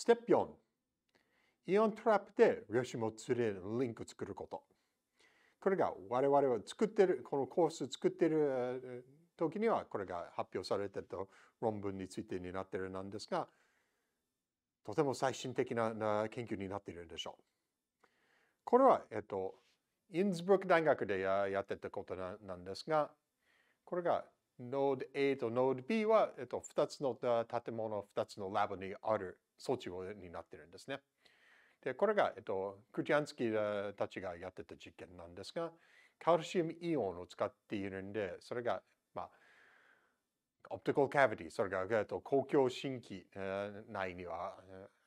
ステップ4イオントラップで量子もつれリンクを作ることこれが我々は作ってるこのコース作ってる時にはこれが発表されてた論文についてになってるなんですがとても最新的な研究になっているでしょう。これは、えっと、インズブルク大学でやってたことなんですがこれがノード A とノード B は、えっと、2つの建物2つのラボにある装置になってるんですね。で、これが、えっと、クチアンスキーたちがやってた実験なんですが、カルシウムイオンを使っているんで、それが、まあ、オプティカルカビティ、それが、えっと、公共神器内には、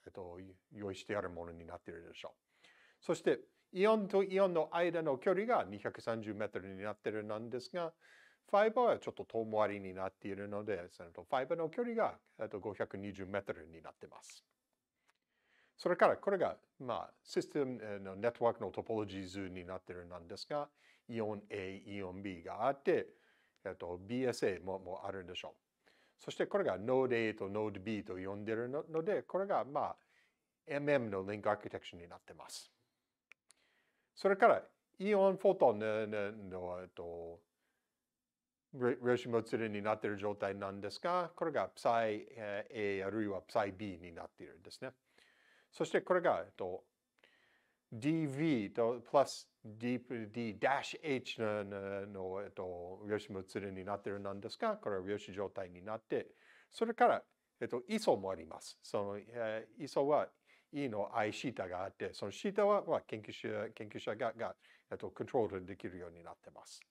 えっと、用意してあるものになっているでしょう。そして、イオンとイオンの間の距離が230メートルになっているなんですが、ファイバーはちょっと遠回りになっているので、そのファイバーの距離が520メートルになっています。それからこれが、まあ、システムのネットワークのトポロジー図になってるなんですが、イオン A、イオン B があって、えっと、BSA ももあるんでしょう。そしてこれが Node A と Node B と呼んでるので、これがまあ MM のリンクアーキテクションになってます。それからイオンフォトンのののと量子もつれになっている状態なんですが、これが Psi A あるいは Psi B になっているんですね。そしてこれが、えっと、dv とプラス d-h の、えっと、量子無連になってるなんですが、これは量子状態になって、それから、えっと、位相もあります。その、えー、位相は E の i シータがあって、そのシータは、まあ、研究者研究者がが、えっと、コントロールできるようになってます。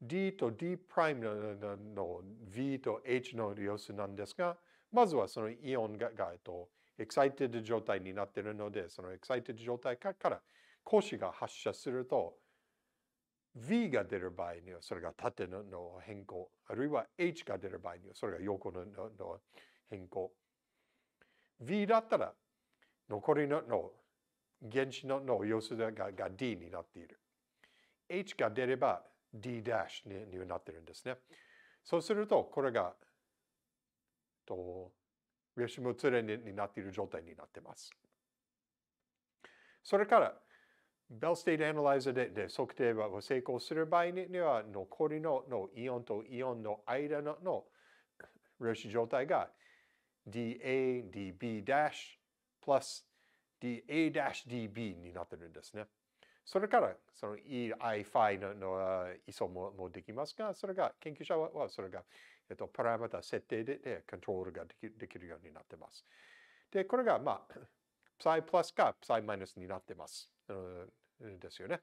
D と D' ののの V と H の様子なんですが、まずはそのイオンがが、えっと、エクサイテッド状態になっているので、そのエクサイテッド状態から子が発射すると、V が出る場合にはそれが縦の変更、あるいは H が出る場合にはそれが横のの変更。V だったら残りのの原子のの様子がが D になっている。H が出れば D' にになってるんですね。そうすると、これがと吉本連になっている状態になっています。それから、ベルステートアナライザーでで測定を成功する場合には、残りののイオンとイオンの間のの量子状態が dA、dB' プラス dA-dB になってるんですね。それから、その EI 5ののイももできますが、それが、研究者はそれがえっと、パラメータ設定で、でコントロールができできるようになってます。で、これが、まあ、psi プラスか psi マイナスになってます。ですよね。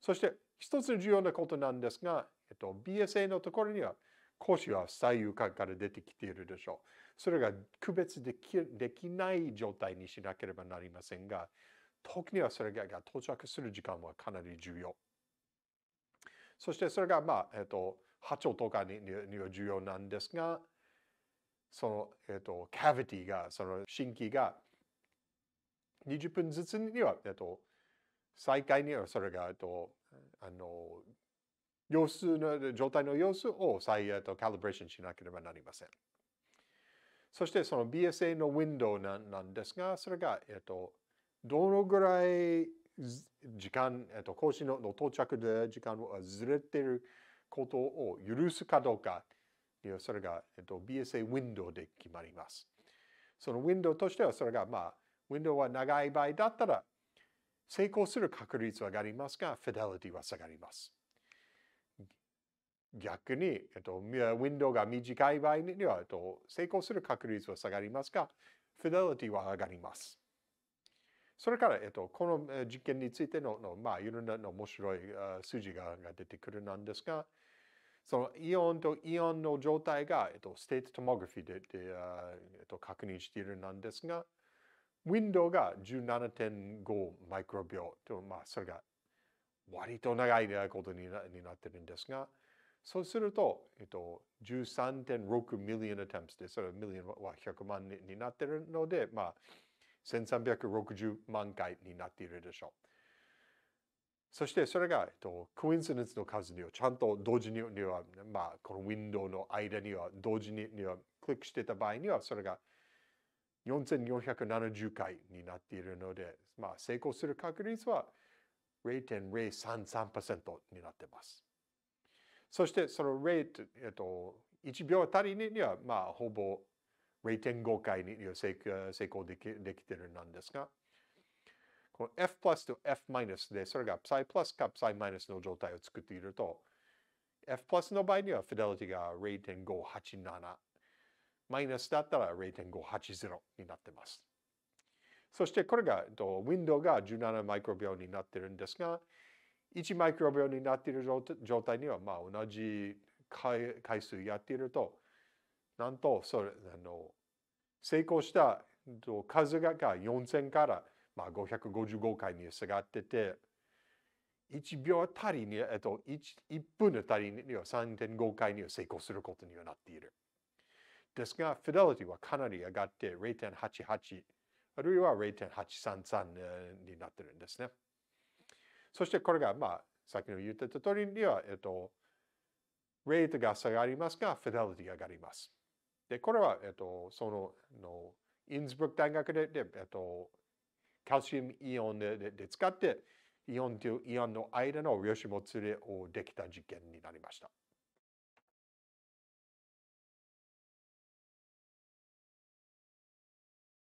そして、一つ重要なことなんですが、えっと、BSA のところには、講師は左右間から出てきているでしょう。それが区別できできない状態にしなければなりませんが、時にはそれが到着する時間はかなり重要。そしてそれが、まあ、えっと、波長とかにには重要なんですが、その、えっ、ー、と、カビティが、その新規が、20分ずつには、えっ、ー、と、再開にはそれが、えっ、ー、と、あの、様子の、状態の様子を再、えっと、カリブレーションしなければなりません。そして、その BSA のウィンドウなんなんですが、それが、えっと、どのぐらい時間、えっと、更新のの到着で時間はずれてることを許すかどうか、それが、えっと、BSA ウィンドウで決まります。そのウィンドウとしては、それが、まあ、ウィンドウは長い場合だったら、成功する確率は上がりますが、フィデリティは下がります。逆に、えっと、ウィンドウが短い場合には、えっと、成功する確率は下がりますが、フィデリティは上がります。それから、えっと、この実験についてのの、まあ、いろんな面白い数字が出てくるなんですが、そのイオンとイオンの状態が、えっと、ステートトモグラフィーでで、えっと、確認しているなんですが、ウィンドウが17.5マイクロ秒と、まあ、それが割と長いことになになってるんですが、そうすると、えっと、13.6 million attempts で、それは million は100万になってるので、まあ、1360万回になっているでしょう。そしてそれが、えっと、コインシデンスの数にはちゃんと同時には、まあ、このウィンドウの間には同時にはクリックしてた場合にはそれが4470回になっているので、まあ、成功する確率は0.033%になってます。そしてその0、えっと、1秒あたりには、まあ、ほぼ0.5回に成功できできてるなんですが、この f プラスと f マイナスで、それが psi プラスか psi マイナスの状態を作っていると、f プラスの場合にはフィデリティが0.587。マイナスだったら0.580になってます。そしてこれが、ウィンドウが17マイクロ秒になってるんですが、1マイクロ秒になっている状態には、まあ同じ回数やっていると、なんと、それ、あの、成功した数が4000からまあ、555回に下がってて、1秒あたりに、えっと、1, 1分あたりには3.5回には成功することにはなっている。ですが、フィデリティはかなり上がって0.88、あるいは0.833になってるんですね。そしてこれが、まあ、先の言ってた通りには、えっと、レートが下がりますが、フィデリティが上がります。で、これは、えっと、その、のインズブルク大学で、でえっと、カルシウムイオンで使ってイオンとイオンの間の量子もつれをできた実験になりました。